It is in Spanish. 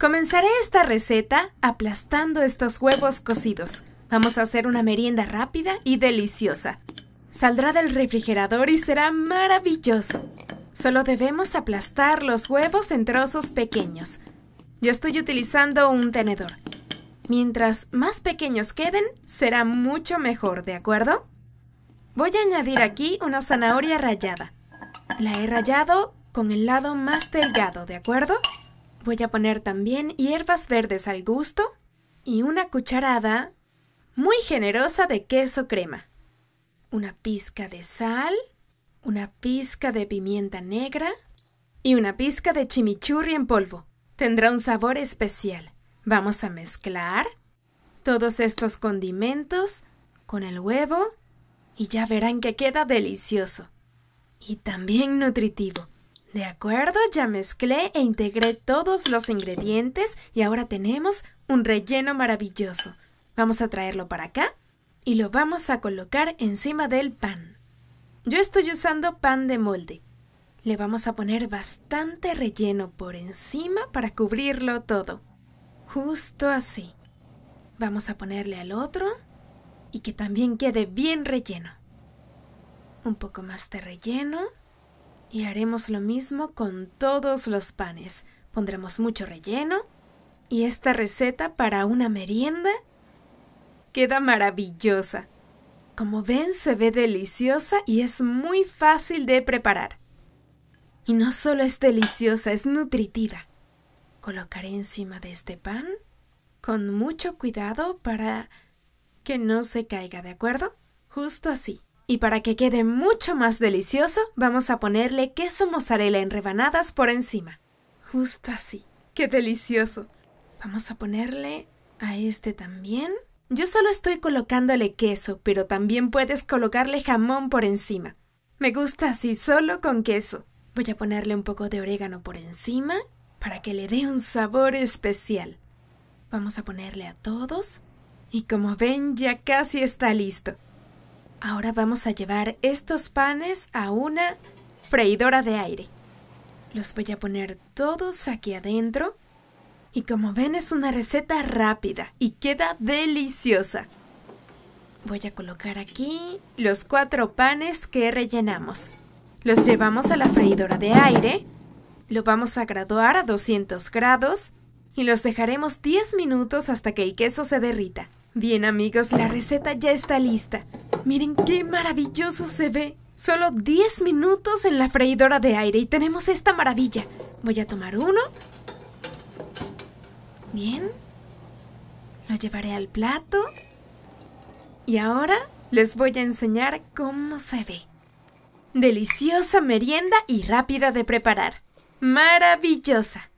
Comenzaré esta receta aplastando estos huevos cocidos. Vamos a hacer una merienda rápida y deliciosa. Saldrá del refrigerador y será maravilloso. Solo debemos aplastar los huevos en trozos pequeños. Yo estoy utilizando un tenedor. Mientras más pequeños queden, será mucho mejor, ¿de acuerdo? Voy a añadir aquí una zanahoria rallada. La he rallado con el lado más delgado, ¿de acuerdo? Voy a poner también hierbas verdes al gusto y una cucharada muy generosa de queso crema. Una pizca de sal, una pizca de pimienta negra y una pizca de chimichurri en polvo. Tendrá un sabor especial. Vamos a mezclar todos estos condimentos con el huevo y ya verán que queda delicioso y también nutritivo. De acuerdo, ya mezclé e integré todos los ingredientes y ahora tenemos un relleno maravilloso. Vamos a traerlo para acá y lo vamos a colocar encima del pan. Yo estoy usando pan de molde. Le vamos a poner bastante relleno por encima para cubrirlo todo. Justo así. Vamos a ponerle al otro y que también quede bien relleno. Un poco más de relleno. Y haremos lo mismo con todos los panes. Pondremos mucho relleno. Y esta receta para una merienda queda maravillosa. Como ven, se ve deliciosa y es muy fácil de preparar. Y no solo es deliciosa, es nutritiva. Colocaré encima de este pan con mucho cuidado para que no se caiga, ¿de acuerdo? Justo así. Y para que quede mucho más delicioso, vamos a ponerle queso mozzarella en rebanadas por encima. Justo así. ¡Qué delicioso! Vamos a ponerle a este también. Yo solo estoy colocándole queso, pero también puedes colocarle jamón por encima. Me gusta así, solo con queso. Voy a ponerle un poco de orégano por encima para que le dé un sabor especial. Vamos a ponerle a todos. Y como ven, ya casi está listo. Ahora vamos a llevar estos panes a una freidora de aire. Los voy a poner todos aquí adentro. Y como ven es una receta rápida y queda deliciosa. Voy a colocar aquí los cuatro panes que rellenamos. Los llevamos a la freidora de aire. Lo vamos a graduar a 200 grados y los dejaremos 10 minutos hasta que el queso se derrita. Bien amigos, la receta ya está lista. Miren qué maravilloso se ve. Solo 10 minutos en la freidora de aire y tenemos esta maravilla. Voy a tomar uno. Bien. Lo llevaré al plato. Y ahora les voy a enseñar cómo se ve. Deliciosa merienda y rápida de preparar. Maravillosa.